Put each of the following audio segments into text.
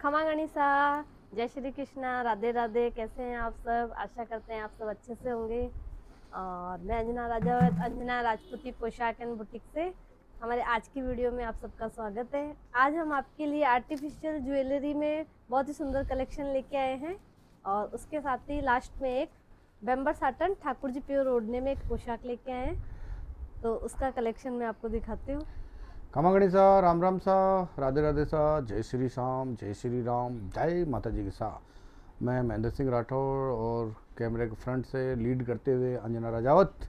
खमा सा जय श्री कृष्णा राधे राधे कैसे हैं आप सब आशा करते हैं आप सब अच्छे से होंगे और मैं अंजना राजा अंजना राजपूती पोशाक एंड बुटीक से हमारे आज की वीडियो में आप सबका स्वागत है आज हम आपके लिए आर्टिफिशियल ज्वेलरी में बहुत ही सुंदर कलेक्शन लेके आए हैं और उसके साथ ही लास्ट में एक बेम्बर साटन ठाकुर जी प्योर ओढ़ने में एक पोशाक लेके आए हैं तो उसका कलेक्शन मैं आपको दिखाती हूँ खमागणी सा राम राम सा राधे राधे सा जय श्री श्याम जय श्री राम जय माता जी के सा मैं महेंद्र सिंह राठौर और कैमरे के फ्रंट से लीड करते हुए अंजना राजावत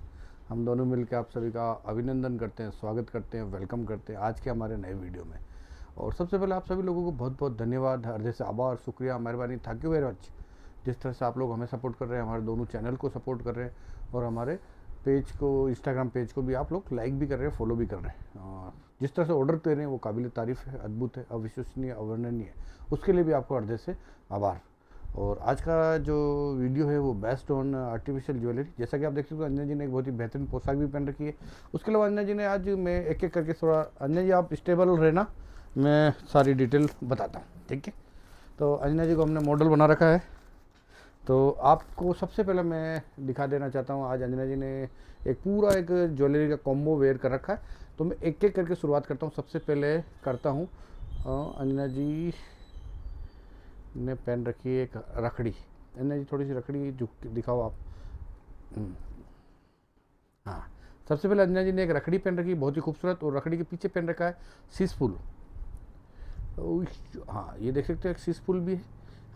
हम दोनों मिलकर आप सभी का अभिनंदन करते हैं स्वागत करते हैं वेलकम करते हैं आज के हमारे नए वीडियो में और सबसे पहले आप सभी लोगों को बहुत बहुत धन्यवाद हृदय से आभार शुक्रिया मेहरबानी थैंक यू वेरी मच जिस तरह से आप लोग हमें सपोर्ट कर रहे हैं हमारे दोनों चैनल को सपोर्ट कर रहे हैं और हमारे पेज को इंस्टाग्राम पेज को भी आप लोग लाइक भी कर रहे हैं फॉलो भी कर रहे हैं जिस तरह से ऑर्डर दे रहे हैं वो काबिल तारीफ़ है अद्भुत है अविश्वसनीय अवर्णनीय है उसके लिए भी आपको हृदय से आभार और आज का जो वीडियो है वो बेस्ट ऑन आर्टिफिशियल ज्वेलरी जैसा कि आप देख सकते हो अंजना जी ने एक बहुत ही बेहतरीन पोशाक भी पहन रखी है उसके अलावा अंजना जी ने आज मैं एक एक करके थोड़ा अंजना जी आप स्टेबल रहना मैं सारी डिटेल बताता हूँ ठीक है तो अंजना जी को हमने मॉडल बना रखा है तो आपको सबसे पहले मैं दिखा देना चाहता हूँ आज अंजना जी ने एक पूरा एक ज्वेलरी का कॉम्बो वेयर कर रखा है तो मैं एक एक करके शुरुआत करता हूँ सबसे पहले करता हूँ अंजना जी ने पेन रखी है एक रखड़ी अंजना जी थोड़ी सी रखड़ी झुक दिखाओ आप हम्म। हाँ सबसे पहले अंजना जी ने एक रखड़ी पहन रखी बहुत ही खूबसूरत और रखड़ी के पीछे पहन रखा है सीस फूल हाँ ये देख सकते हो एक सीस फूल भी है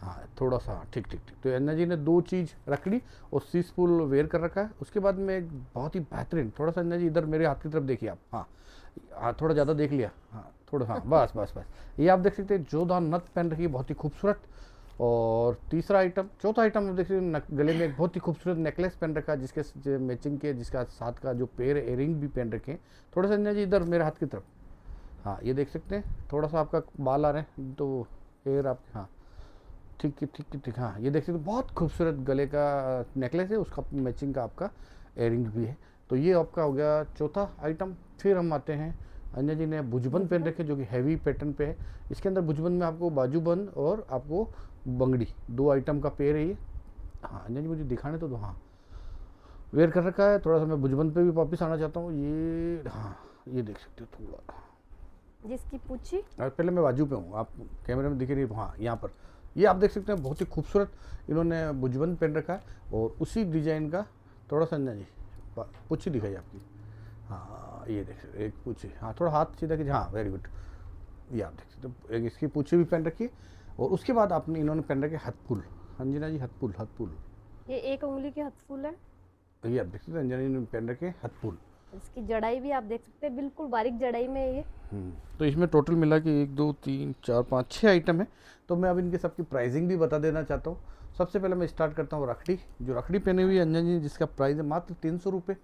हाँ थोड़ा सा हाँ, ठीक ठीक ठीक तो अन्ना जी ने दो चीज़ रख ली और सीस फुल वेयर कर रखा है उसके बाद में एक बहुत ही बेहतरीन थोड़ा सा अन्ना जी इधर मेरे हाथ की तरफ देखिए आप हाँ हाँ थोड़ा ज़्यादा देख लिया हाँ थोड़ा हाँ बस बस बस ये आप देख सकते हैं जोधा नथ पहन रखी है बहुत ही खूबसूरत और तीसरा आइटम चौथा आइटम आप देख सकते हैं गले में एक बहुत ही खूबसूरत नेकलेस पहन रखा है जिसके मैचिंग के जिसका साथ का जो पेयर एयरिंग भी पहन रखे हैं थोड़ा सा अन्ना जी इधर मेरे हाथ की तरफ हाँ ये देख सकते हैं थोड़ा सा आपका बाल आ रहे हैं तो एयर आप हाँ ठीक ठीक ठीक हाँ ये देख सकते हो बहुत खूबसूरत गले का नेकलेस है उसका मैचिंग का आपका एयरिंग भी है तो ये आपका हो गया चौथा आइटम फिर हम आते हैं अंजय जी ने भुजबंद पहन रखे जो कि हैवी पैटर्न पे है इसके अंदर भुजबंद में आपको बाजूबंद और आपको बंगड़ी दो आइटम का पेयर है ये हाँ अंजय जी मुझे दिखाने तो दो हाँ वेयर कर रखा है थोड़ा सा मैं भुजबंद पे भी वापस आना चाहता हूँ ये हाँ ये देख सकते हो थोड़ा जिसकी पूछी पहले मैं बाजू पे हूँ आप कैमरे में रही है हाँ यहाँ पर ये आप देख सकते हैं बहुत ही खूबसूरत इन्होंने बुजबंद पहन रखा है और उसी डिजाइन का थोड़ा सा ना जी पूछी दिखाई आपकी हाँ ये देख सकते एक पूछी हाँ थोड़ा हाथ सीधा कीजिए हाँ वेरी गुड ये आप देख सकते हो एक इसकी पूछी भी पहन रखी है और उसके बाद आपने इन्होंने पहन रखे हथपुल अंजना हाँ जी हथपुल हथपुल ये एक उंगली के हथपुल है ये आप देख सकते हैं अंजना जी ने पहन रखे हथपुल इसकी जड़ाई भी आप देख सकते हैं बिल्कुल बारीक जड़ाई में ये हम्म। तो इसमें टोटल मिला के एक दो तीन चार पाँच छः आइटम है तो मैं अब इनके सबकी प्राइसिंग भी बता देना चाहता हूँ सबसे पहले मैं स्टार्ट करता हूँ राखड़ी जो राखड़ी पहनी हुई है अंजन जी जिसका प्राइस है मात्र तीन सौ रुपये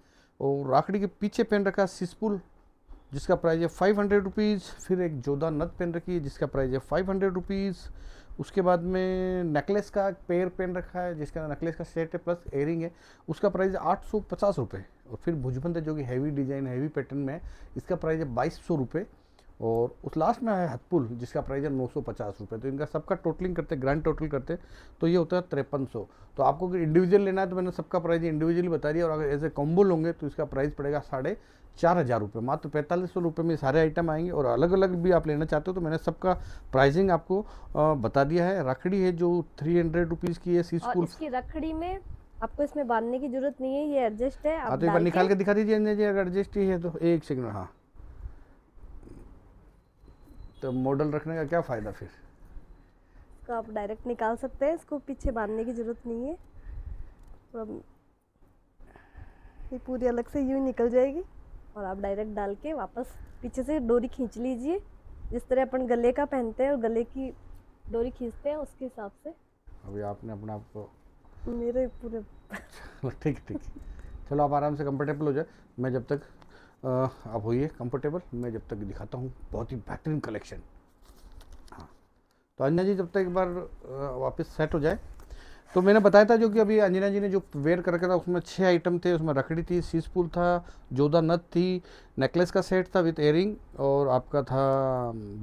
और राखड़ी के पीछे पहन रखा है सिसपुल जिसका प्राइस है फाइव हंड्रेड रुपीज़ फिर एक जोधा नथ पहन रखी है जिसका प्राइस है फाइव हंड्रेड रुपीज़ उसके बाद में नेकलेस का पेयर पेन रखा है जिसका नेकलेस का सेट है प्लस एयरिंग है उसका प्राइस है आठ सौ पचास रुपये और फिर भुजबंद है जो कि हैवी डिजाइन हैवी पैटर्न में है इसका प्राइस है बाईस सौ रुपये और उस लास्ट में है हथपुल जिसका प्राइस है नौ सौ पचास रुपये तो इनका सबका टोटलिंग करते ग्रैंड टोटल करते तो ये होता है तिरपन सौ तो आपको अगर इंडिविजुअल लेना है तो मैंने सबका प्राइस इंडिविजुअली बता दिया और अगर एज ए कॉम्बो लोगे तो इसका प्राइस पड़ेगा साढ़े चार हज़ार रुपये मात्र पैंतालीस सौ रुपये में सारे आइटम आएंगे और अलग अलग भी आप लेना चाहते हो तो मैंने सबका प्राइसिंग आपको बता दिया है रखड़ी है जो थ्री हंड्रेड रुपीज़ की है सी स्कूल रखड़ी में आपको इसमें बांधने की जरूरत नहीं है ये एडजस्ट है आप हाँ, तो एक बार निकाल के दिखा दीजिए अगर एडजस्ट ही है तो एक सेकंड हाँ तो मॉडल रखने का क्या फ़ायदा फिर तो आप डायरेक्ट निकाल सकते हैं इसको पीछे बांधने की ज़रूरत नहीं है ये पूरी अलग से यूँ निकल जाएगी और आप डायरेक्ट डाल के वापस पीछे से डोरी खींच लीजिए जिस तरह अपन गले का पहनते हैं और गले की डोरी खींचते हैं उसके हिसाब से अभी आपने अपने आप को मेरे पूरे ठीक ठीक चलो आप आराम से कंफर्टेबल हो जाए मैं जब तक आप होइए कंफर्टेबल मैं जब तक दिखाता हूँ बहुत ही बेहतरीन कलेक्शन हाँ तो अन्ना जी जब तक एक बार वापस सेट हो जाए तो मैंने बताया था जो कि अभी अंजना जी ने जो वेयर कर रखा था उसमें छः आइटम थे उसमें रखड़ी थी सीसपुल था जोधा नथ थी नेकलेस का सेट था विथ एयरिंग और आपका था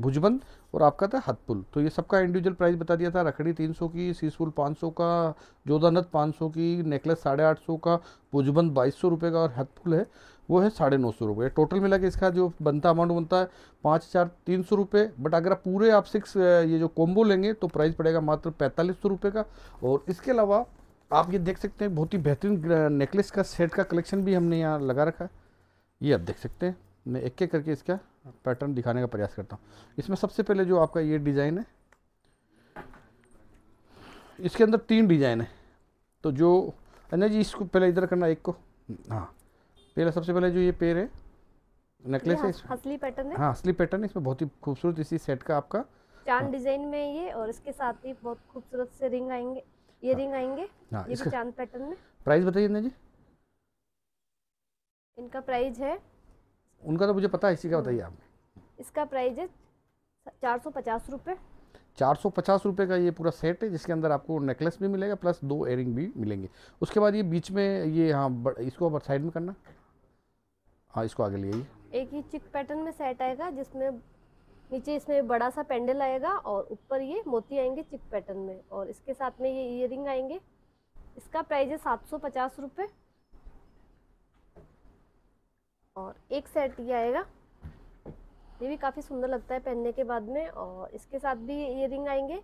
भुजबंद और आपका था हथपुल तो ये सबका इंडिविजुअल प्राइस बता दिया था रखड़ी 300 की सीसपुल 500 का जोधा नथ सौ की नेकलेस साढ़े आठ का भुजबंद बाईस सौ का और हथपुल है वो है साढ़े नौ सौ रुपये टोटल मिला के इसका जो बनता अमाउंट बनता है पाँच हज़ार तीन सौ रुपये बट अगर आप पूरे आप सिक्स ये जो कॉम्बो लेंगे तो प्राइस पड़ेगा मात्र पैंतालीस सौ रुपये का और इसके अलावा आप ये देख सकते हैं बहुत ही बेहतरीन नेकलेस का सेट का कलेक्शन भी हमने यहाँ लगा रखा है ये आप देख सकते हैं मैं एक एक करके इसका पैटर्न दिखाने का प्रयास करता हूँ इसमें सबसे पहले जो आपका ये डिज़ाइन है इसके अंदर तीन डिज़ाइन है तो जो अन्य जी इसको पहले इधर करना एक को हाँ पहले सबसे पहले जो ये पेड़ है नेकलेस है असली पैटर्न है हाँ असली पैटर्न है इसमें बहुत ही खूबसूरत इसी सेट का आपका चांद हाँ। डिजाइन में ये और इसके साथ ही बहुत खूबसूरत से रिंग आएंगे ये हाँ। रिंग आएंगे हाँ, ये चांद पैटर्न में प्राइस बताइए ना जी इनका प्राइस है उनका तो मुझे पता है इसी का हम्म। बताइए आप इसका प्राइस है चार सौ पचास रुपये चार सौ पचास रुपये का ये पूरा सेट है जिसके अंदर आपको नेकलेस भी मिलेगा प्लस दो एयरिंग भी मिलेंगे उसके बाद ये बीच में ये हाँ इसको साइड में करना हाँ इसको आगे ले आइए एक ही चिक पैटर्न में सेट आएगा जिसमें नीचे इसमें बड़ा सा पेंडल आएगा और ऊपर ये मोती आएंगे चिक पैटर्न में और इसके साथ में ये इयर आएंगे इसका प्राइस है सात सौ पचास रुपये और एक सेट ये आएगा ये भी काफ़ी सुंदर लगता है पहनने के बाद में और इसके साथ भी ये इयर आएंगे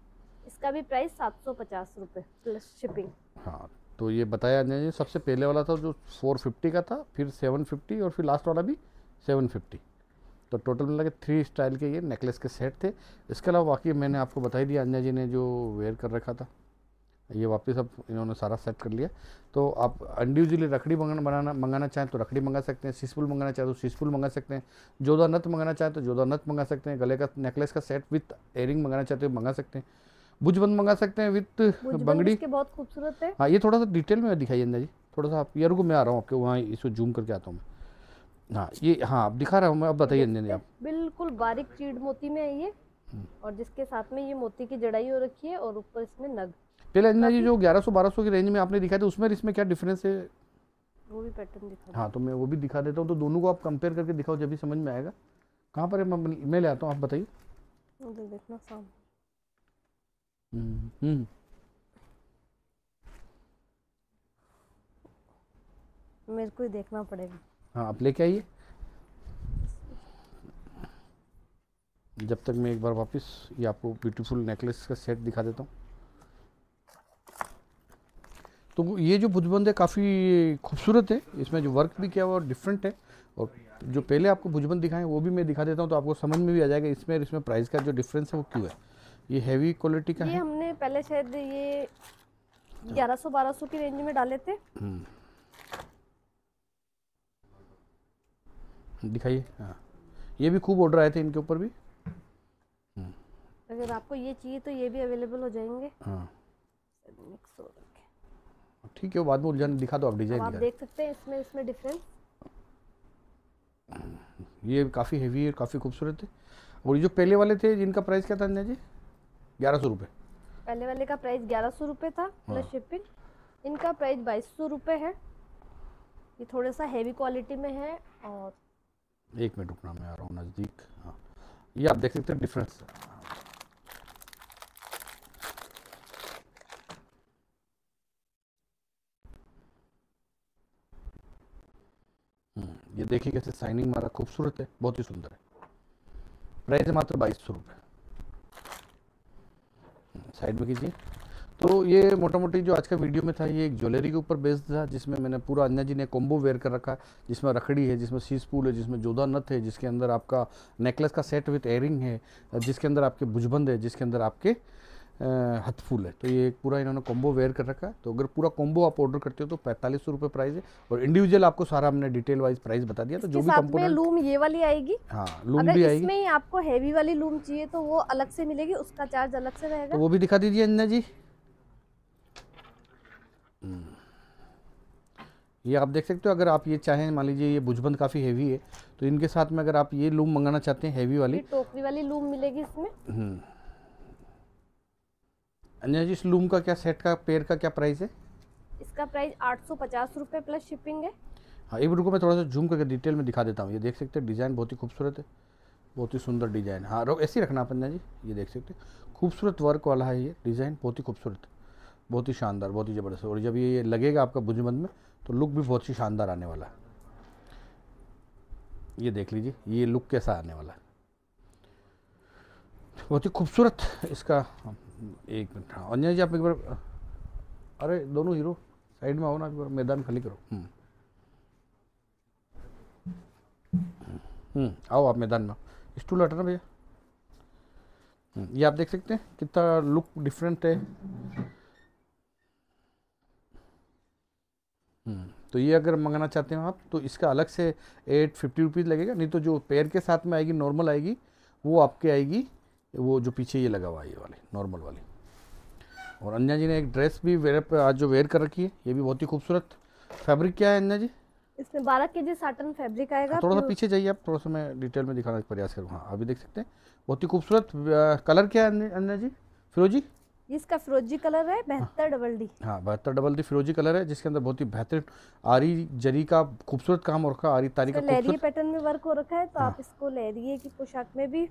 इसका भी प्राइस सात सौ पचास रुपये प्लस शिपिंग हाँ तो ये बताया नहीं सबसे पहले वाला था जो 450 का था फिर 750 और फिर लास्ट वाला भी 750 तो टोटल मिला के थ्री स्टाइल के ये नेकलेस के सेट थे इसके अलावा बाकी मैंने आपको बता ही दिया अन्या जी ने जो वेयर कर रखा था ये वापस अब इन्होंने सारा सेट कर लिया तो आप इंडिविजुअली रखड़ी मंगाना बनाना मंगाना चाहें तो रखड़ी मंगा सकते हैं सीसफुल मंगाना चाहें तो सीसफुल मंगा सकते हैं जोधा नथ मंगाना चाहें तो जोधा नथ मंगा सकते हैं गले का नेकलेस का सेट विथ एयरिंग मंगाना चाहते हो मंगा सकते हैं भुज बंद मंगा सकते हैं विथ बंगड़ी बहुत खूबसूरत है हाँ ये थोड़ा सा डिटेल में दिखाइए अंदर जी थोड़ा सा आप ये रुको मैं आ रहा हूँ आपके वहाँ इसको जूम करके आता हूँ मैं हाँ ये हाँ आप दिखा रहा हूँ मैं अब बताइए अंदर आप बिल्कुल बारीक चीड़ मोती में है ये हम्म। और जिसके साथ में ये मोती की जड़ाई हो रखी है और ऊपर इसमें नग पहले अंजना जी जो 1100-1200 की रेंज में आपने दिखाया था उसमें इसमें क्या डिफरेंस है वो भी पैटर्न दिखा हाँ तो मैं वो भी दिखा देता हूँ तो दोनों को आप कंपेयर करके दिखाओ जब भी समझ में आएगा कहाँ पर है मैं ले आता हूँ आप बताइए देखना सामने Mm-hmm. मेरे को ही देखना पड़ेगा हाँ आप लेके आइए जब तक मैं एक बार वापस ये आपको ब्यूटीफुल नेकलेस का सेट दिखा देता हूँ तो ये जो भुजबंद है काफ़ी खूबसूरत है इसमें जो वर्क भी किया हुआ और डिफरेंट है और जो पहले आपको भुजबंद दिखाएं वो भी मैं दिखा देता हूँ तो आपको समझ में भी आ जाएगा इसमें इसमें प्राइस का जो डिफरेंस है वो क्यों है ये हैवी क्वालिटी का ये है? हमने पहले शायद ये 1100-1200 की रेंज में डाले थे हम्म। दिखाइए हाँ। ये भी खूब ऑर्डर आए थे इनके ऊपर भी अगर आपको ये चाहिए तो ये भी अवेलेबल हो जाएंगे हाँ। ठीक है बाद में उलझन दिखा दो आप डिजाइन आप देख सकते हैं इसमें इसमें डिफरेंस ये काफ़ी हेवी और काफ़ी खूबसूरत है और ये जो पहले वाले थे जिनका प्राइस क्या था जी ग्यारह सौ रूपए पहले वाले का प्राइस ग्यारह सौ रूपए था प्लस शिपिंग हाँ। इनका प्राइस बाईस सौ रूपए है ये थोड़ा सा हैवी क्वालिटी में है और एक मिनट रुकना मैं आ रहा हूँ नज़दीक हाँ। ये आप देख सकते हैं डिफरेंस हम्म, ये देखिए कैसे साइनिंग मारा खूबसूरत है बहुत ही सुंदर है प्राइस है मात्र बाईस सौ रुपये साइड में कीजिए तो ये मोटा मोटी जो आज का वीडियो में था ये एक ज्वेलरी के ऊपर बेस्ड था जिसमें मैंने पूरा अन्ना जी ने कॉम्बो वेयर कर रखा है जिसमें रखड़ी है जिसमें सीस पूल है जिसमें जोधा नथ है जिसके अंदर आपका नेकलेस का सेट विथ एयरिंग है जिसके अंदर आपके भुजबंद है जिसके अंदर आपके हथफुल है तो ये एक पूरा इन्होंने कॉम्बो वेयर कर रखा है तो अगर पूरा कॉम्बो आप ऑर्डर करते हो तो पैंतालीस सौ रुपये प्राइस है और इंडिविजुअल आपको सारा हमने डिटेल वाइज प्राइस बता दिया तो जो भी कंपोनेंट लूम ये वाली आएगी हाँ लूम अगर भी आएगी इसमें आपको हैवी वाली लूम चाहिए तो वो अलग से मिलेगी उसका चार्ज अलग से रहेगा तो वो भी दिखा दीजिए अंजना जी हम्म। ये आप देख सकते हो अगर आप ये चाहें मान लीजिए ये भुजबंद काफ़ी हैवी है तो इनके साथ में अगर आप ये लूम मंगाना चाहते हैं हैवी वाली टोकरी वाली लूम मिलेगी इसमें हम्म। अन्या जी इस लूम का क्या सेट का पेड़ का क्या प्राइस है इसका प्राइस आठ सौ पचास रुपये प्लस शिपिंग है हाँ एक रुको मैं थोड़ा सा जूम करके डिटेल में दिखा देता हूँ ये देख सकते हैं डिज़ाइन बहुत ही खूबसूरत है बहुत ही सुंदर डिज़ाइन हाँ रो ऐसे ही रखना पंजा जी ये देख सकते हैं खूबसूरत वर्क वाला है ये डिज़ाइन बहुत ही खूबसूरत बहुत ही शानदार बहुत ही ज़बरदस्त और जब ये लगेगा आपका बुजमंद में तो लुक भी बहुत ही शानदार आने वाला है ये देख लीजिए ये लुक कैसा आने वाला है बहुत ही खूबसूरत इसका एक मिनट हाँ अन्या जी आप एक बार अरे दोनों हीरो साइड में आओ ना एक बार मैदान खाली करो हम्म, हम्म आओ आप मैदान में स्टूल ना भैया हम्म। ये आप देख सकते हैं कितना लुक डिफरेंट है हम्म। तो ये अगर मंगाना चाहते हो आप तो इसका अलग से एट फिफ्टी रुपीज़ लगेगा नहीं तो जो पैर के साथ में आएगी नॉर्मल आएगी वो आपके आएगी वो जो पीछे ये लगा हुआ है ये वाली नॉर्मल वाली और अन्या जी ने एक ड्रेस भी वेयर आज जो वेयर कर रखी है ये भी बहुत ही खूबसूरत फैब्रिक क्या है अन्या जी इसमें बारह के जी साटन फैब्रिक आएगा हाँ, थोड़ा सा पीछे जाइए आप थोड़ा सा मैं डिटेल में दिखाने का प्रयास करूँ हाँ अभी देख सकते हैं बहुत ही खूबसूरत कलर क्या है अन्या जी फिरोजी इसका फिरोजी कलर है बेहतर डबल डी हाँ बेहतर डबल डी फिरोजी कलर है जिसके अंदर बहुत ही बेहतरीन आरी जरी का खूबसूरत काम हो रखा आरी तारी का लहरिए पैटर्न में वर्क हो रखा है तो हाँ। आप इसको लहरिए की पोशाक में भी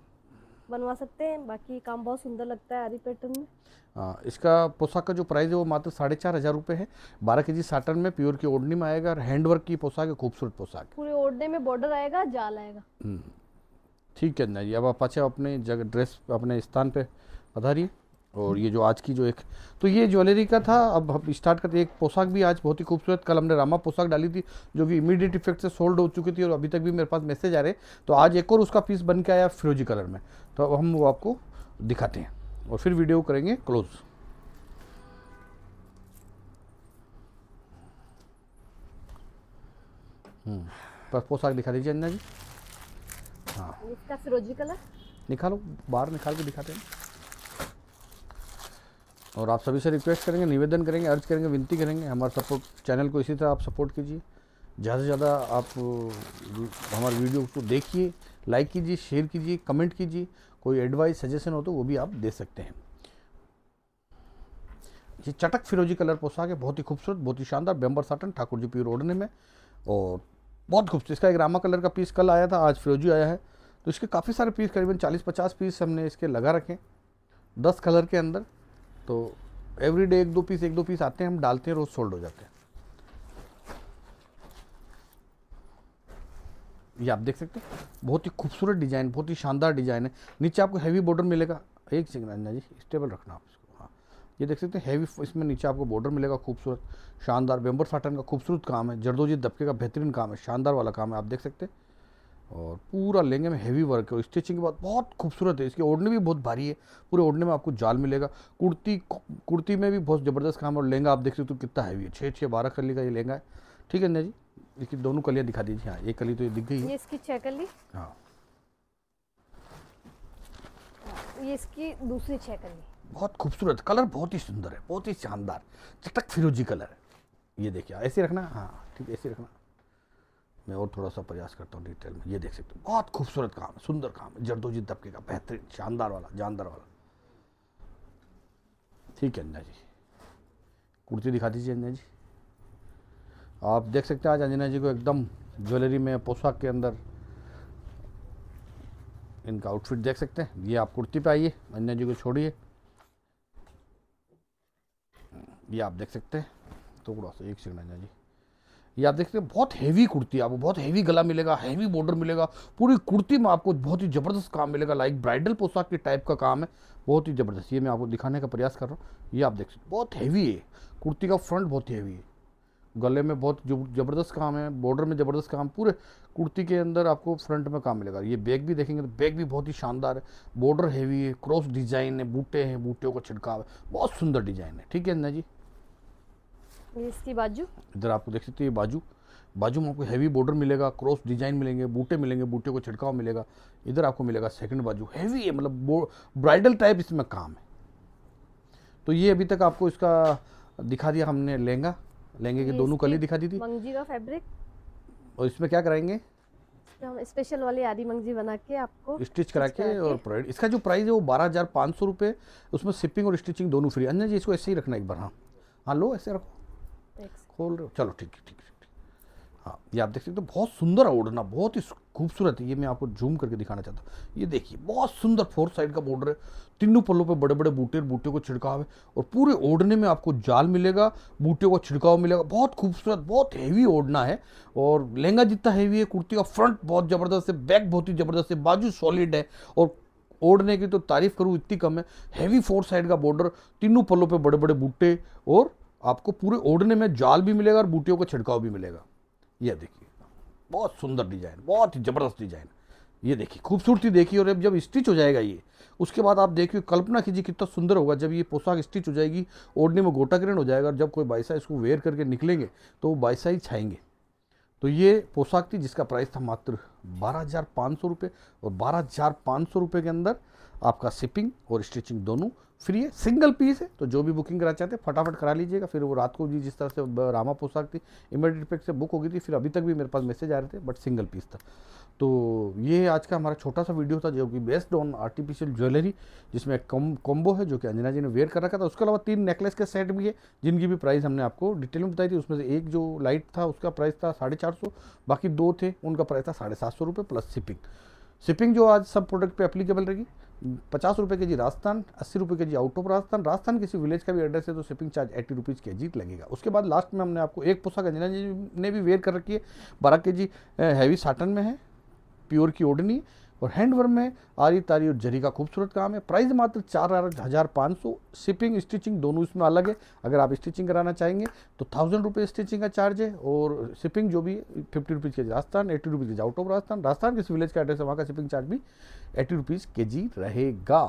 बनवा सकते हैं बाकी काम बहुत सुंदर लगता है आरी पैटर्न में आ, हाँ, इसका पोशाक का जो प्राइस है वो मात्र साढ़े चार हज़ार रुपये है बारह के जी साटन में प्योर की ओढ़नी में आएगा और हैंडवर्क की पोशाक है खूबसूरत पोशाक पूरे ओढ़ने में बॉर्डर आएगा जाल आएगा हम्म, ठीक है ना जी अब आप अच्छा अपने जगह ड्रेस अपने स्थान पर पधारिए और ये जो आज की जो एक तो ये ज्वेलरी का था अब हम स्टार्ट करते एक पोशाक भी आज बहुत ही खूबसूरत कल हमने रामा पोशाक डाली थी जो कि इमीडिएट इफेक्ट से सोल्ड हो चुकी थी और अभी तक भी मेरे पास मैसेज आ रहे तो आज एक और उसका पीस बन के आया फिरोजी कलर में तो हम वो आपको दिखाते हैं और फिर वीडियो करेंगे क्लोज़ हम्म, पर पोशाक दिखा दीजिए अन्ना जी हाँ इसका फिरोजी कलर निकालो बाहर निकाल के दिखाते हैं और आप सभी से रिक्वेस्ट करेंगे निवेदन करेंगे अर्ज करेंगे विनती करेंगे हमारे सपोर्ट चैनल को इसी तरह आप सपोर्ट कीजिए ज़्यादा से ज़्यादा आप हमारे वीडियो को देखिए लाइक कीजिए शेयर कीजिए कमेंट कीजिए कोई एडवाइस सजेशन हो तो वो भी आप दे सकते हैं ये चटक फिरोजी कलर पोशाक है बहुत ही खूबसूरत बहुत ही शानदार बेम्बर साटन ठाकुर जी पी ओढ़ने में और बहुत खूबसूरत इसका एक रामा कलर का पीस कल आया था आज फिरोजी आया है तो इसके काफ़ी सारे पीस करीबन 40-50 पीस हमने इसके लगा रखे दस कलर के अंदर तो एवरी डे एक दो पीस एक दो पीस आते हैं हम डालते हैं रोज़ सोल्ड हो जाते हैं ये आप देख सकते हैं बहुत ही खूबसूरत डिज़ाइन बहुत ही शानदार डिज़ाइन है नीचे आपको हैवी बॉर्डर मिलेगा एक सेकंड अन्ना जी स्टेबल रखना आप इसको हाँ ये देख सकते हैं हैवी इसमें नीचे आपको बॉर्डर मिलेगा खूबसूरत शानदार बेम्बर फाटन का खूबसूरत काम है जरदोजी दबके का बेहतरीन काम है शानदार वाला काम है आप देख सकते हैं और पूरा लेंगे में हैवी वर्क है और स्टिचिंग के बाद बहुत खूबसूरत है इसकी ओढ़ने भी बहुत भारी है पूरे ओढ़ने में आपको जाल मिलेगा कुर्ती कुर्ती में भी बहुत ज़बरदस्त काम और लहंगा आप देख सकते हो तो कितना हैवी है छः छः बारह कली का ये लहंगा है ठीक है ना जी इसकी दोनों कलियाँ दिखा दीजिए हाँ एक कली तो ये दिख गई है इसकी छः कली हाँ ये इसकी दूसरी छः कली बहुत खूबसूरत कलर बहुत ही सुंदर है बहुत ही शानदार चटक फिरोजी कलर है ये देखिए ऐसे रखना हाँ ठीक है ऐसे रखना मैं और थोड़ा सा प्रयास करता हूँ डिटेल में ये देख सकते हो बहुत खूबसूरत काम है सुंदर काम है जरदोजी तबके का बेहतरीन शानदार वाला जानदार वाला ठीक है अंजना जी कुर्ती दिखा दीजिए अंजना जी आप देख सकते हैं आज अंजना जी को एकदम ज्वेलरी में पोशाक के अंदर इनका आउटफिट देख सकते हैं ये आप कुर्ती पे आइए अंजना जी को छोड़िए ये आप देख सकते हैं तो थोड़ा सा एक सेकंड अंजना जी ये आप देख सकते हैं बहुत हैवी कुर्ती है आपको बहुत हैवी गला मिलेगा हैवी बॉर्डर मिलेगा पूरी कुर्ती में आपको बहुत ही ज़बरदस्त काम मिलेगा लाइक ब्राइडल पोशाक के टाइप का काम है बहुत ही ज़बरदस्त ये मैं आपको दिखाने का प्रयास कर रहा हूँ ये आप देख सकते बहुत हैवी है कुर्ती का फ्रंट बहुत हैवी है गले में बहुत ज़बरदस्त काम है बॉर्डर में ज़बरदस्त काम पूरे कुर्ती के अंदर आपको फ्रंट में काम मिलेगा ये बैग भी देखेंगे तो बैग भी बहुत ही शानदार है बॉर्डर हैवी है क्रॉस डिज़ाइन है बूटे हैं बूटों का छिड़काव है बहुत सुंदर डिज़ाइन है ठीक है अन्ना जी इसकी बाजू इधर आपको देख सकते हो ये बाजू बाजू में आपको हैवी बॉर्डर मिलेगा क्रॉस डिजाइन मिलेंगे बूटे मिलेंगे बूटे को छिड़काव मिलेगा इधर आपको मिलेगा सेकंड बाजू हैवी है मतलब ब्राइडल टाइप इसमें काम है तो ये अभी तक आपको इसका दिखा दिया हमने लहंगा लहंगे के दोनों कली दिखा दी थी मंगजी का फैब्रिक और इसमें क्या कराएंगे हम स्पेशल वाली आदि मंगजी बना के आपको स्टिच करा के और इसका जो प्राइस है वो बारह हज़ार पाँच सौ उसमें सिपिंग और स्टिचिंग दोनों फ्री अन्य जी इसको ऐसे ही रखना एक बार हाँ हाँ लो ऐसे रखो खोल रहे हो चलो ठीक है ठीक है हाँ ये आप देख सकते हो बहुत सुंदर ओढ़ना बहुत ही खूबसूरत है ये मैं आपको जूम करके दिखाना चाहता हूँ ये देखिए बहुत सुंदर फोर साइड का बॉर्डर है तीनों पल्लों पे बड़े बड़े बूटे बूटे को छिड़काव है और पूरे ओढ़ने में आपको जाल मिलेगा बूटे को छिड़काव मिलेगा बहुत खूबसूरत बहुत हैवी ओढ़ना है और लहंगा जितना हैवी है कुर्ती का फ्रंट बहुत ज़बरदस्त है बैक बहुत ही ज़बरदस्त है बाजू सॉलिड है और ओढ़ने की तो तारीफ़ करूँ इतनी कम है हैवी फोर साइड का बॉर्डर तीनों पल्लों पर बड़े बड़े बूटे और आपको पूरे ओढ़ने में जाल भी मिलेगा और बूटियों का छिड़काव भी मिलेगा यह देखिए बहुत सुंदर डिजाइन बहुत ही ज़बरदस्त डिजाइन ये देखिए खूबसूरती देखिए और अब जब स्टिच हो जाएगा ये उसके बाद आप देखिए कल्पना कीजिए कितना सुंदर होगा जब ये पोशाक स्टिच हो जाएगी ओढ़ने में गोटा किरण हो जाएगा और जब कोई बाईसा इसको वेयर करके निकलेंगे तो वो बाईसा ही छाएंगे तो ये पोशाक थी जिसका प्राइस था मात्र बारह हज़ार पाँच सौ रुपये और बारह हज़ार पाँच सौ रुपये के अंदर आपका शिपिंग और स्टिचिंग दोनों फ्री है सिंगल पीस है तो जो भी बुकिंग करा चाहते हैं फटाफट करा लीजिएगा फिर वो रात को जी जिस तरह से रामा पोशाक थी इमेडियट इफेक्ट से बुक हो गई थी फिर अभी तक भी मेरे पास मैसेज आ रहे थे बट सिंगल पीस था तो ये आज का हमारा छोटा सा वीडियो था जो कि बेस्ड ऑन आर्टिफिशियल ज्वेलरी जिसमें एक कॉम्बो है जो कि अंजना जी ने वेयर कर रखा था उसके अलावा तीन नेकलेस के सेट भी है जिनकी भी प्राइस हमने आपको डिटेल में बताई थी उसमें से एक जो लाइट था उसका प्राइस था साढ़े चार सौ बाकी दो थे उनका प्राइस था साढ़े सात सौ रुपये प्लस शिपिंग शिपिंग जो आज सब प्रोडक्ट पर अप्लीकेबल रहेगी पचास रुपये के जी राजस्थान अस्सी रुपये के जी आउट ऑफ राजस्थान राजस्थान किसी विलेज का भी एड्रेस है तो शिपिंग चार्ज एट्टी रुपीज़ के जी लगेगा उसके बाद लास्ट में हमने आपको एक पोशाक अंजना जी ने भी वेयर कर रखी है बारह के जी हैवी साटन में है प्योर की ओढ़नी और हैंडवर्क में आरी तारी और जरी का खूबसूरत काम है प्राइस मात्र चार हज़ार पाँच सौ शिपिंग स्टिचिंग दोनों इसमें अलग है अगर आप स्टिचिंग कराना चाहेंगे तो थाउजेंड रुपये स्टिचिंग का चार्ज है और शिपिंग जो भी फिफ्टी रुपीज़ के राजस्थान एट्टी रुपीज़ के आउट ऑफ राजस्थान राजस्थान किस विलेज का एड्रेस है वहाँ का शिपिंग चार्ज भी एट्टी रुपीज़ के जी रहेगा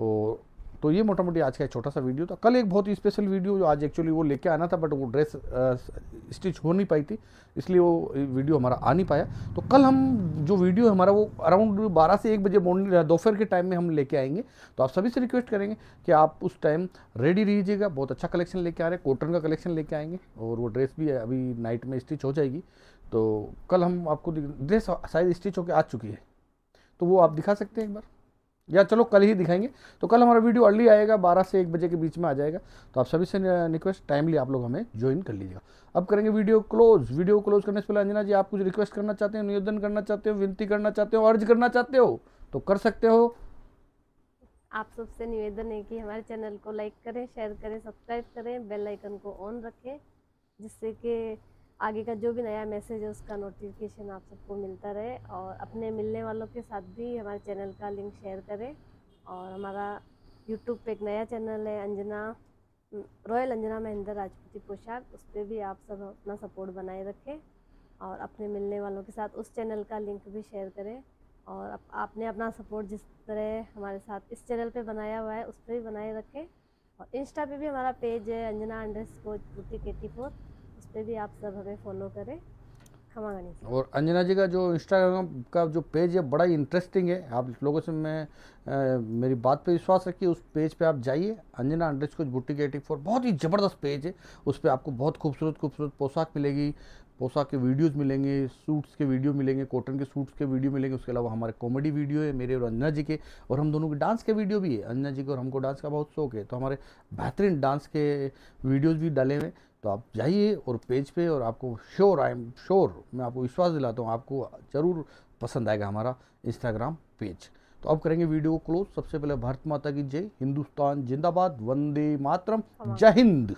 और तो ये मोटा मोटी आज का एक छोटा सा वीडियो था कल एक बहुत ही स्पेशल वीडियो जो आज एक्चुअली वो लेके आना था बट वो ड्रेस स्टिच हो नहीं पाई थी इसलिए वो वीडियो हमारा आ नहीं पाया तो कल हम जो वीडियो हमारा वो अराउंड बारह से एक बजे मॉर्निंग दोपहर के टाइम में हम लेके आएंगे तो आप सभी से रिक्वेस्ट करेंगे कि आप उस टाइम रेडी रहिएगा बहुत अच्छा कलेक्शन लेके आ रहे हैं कॉटन का कलेक्शन लेके आएंगे और वो ड्रेस भी अभी नाइट में स्टिच हो जाएगी तो कल हम आपको ड्रेस शायद स्टिच होकर आ चुकी है तो वो आप दिखा सकते हैं एक बार या चलो कल ही दिखाएंगे तो कल हमारा वीडियो अर्ली आएगा बारह से एक बजे के बीच में आ जाएगा तो आप सभी से रिक्वेस्ट टाइमली आप लोग हमें ज्वाइन कर लीजिएगा अब करेंगे वीडियो क्लोज वीडियो क्लोज करने से पहले अंजना जी आप कुछ रिक्वेस्ट करना चाहते हो निवेदन करना चाहते हो विनती करना चाहते हो अर्ज करना चाहते हो तो कर सकते हो आप सबसे निवेदन है कि हमारे चैनल को लाइक करें शेयर करें सब्सक्राइब करें बेल आइकन को ऑन रखें जिससे कि आगे का जो भी नया मैसेज है उसका नोटिफिकेशन आप सबको मिलता रहे और अपने मिलने वालों के साथ भी हमारे चैनल का लिंक शेयर करें और हमारा यूट्यूब पे एक नया चैनल है अंजना रॉयल अंजना महेंद्र राजपूति पोशाक उस पर भी आप सब अपना सपोर्ट बनाए रखें और अपने मिलने वालों के साथ उस चैनल का लिंक भी शेयर करें और आपने अपना सपोर्ट जिस तरह हमारे साथ इस चैनल पर बनाया हुआ है उस पर भी बनाए रखें और इंस्टा पर भी हमारा पेज है अंजना अंडर स्कोच के टी फोर पे भी आप सब हमें फॉलो करें और अंजना जी का जो इंस्टाग्राम का जो पेज है बड़ा ही इंटरेस्टिंग है आप लोगों से मैं आ, मेरी बात पे विश्वास रखिए उस पेज पे आप जाइए Anjana underscore boutique eighty four बहुत ही ज़बरदस्त पेज है उस पर आपको बहुत खूबसूरत खूबसूरत पोशाक मिलेगी पोशाक के वीडियोस मिलेंगे सूट्स के वीडियो मिलेंगे कॉटन के सूट्स के वीडियो मिलेंगे उसके अलावा हमारे कॉमेडी वीडियो है मेरे और अंजना जी के और हम दोनों के डांस के वीडियो भी है अंजना जी के और हमको डांस का बहुत शौक है तो हमारे बेहतरीन डांस के वीडियोज़ भी डाले हुए तो आप जाइए और पेज पे और आपको श्योर आई एम श्योर मैं आपको विश्वास दिलाता हूँ आपको ज़रूर पसंद आएगा हमारा इंस्टाग्राम पेज तो अब करेंगे वीडियो क्लोज सबसे पहले भारत माता की जय हिंदुस्तान जिंदाबाद वंदे मातरम जय हिंद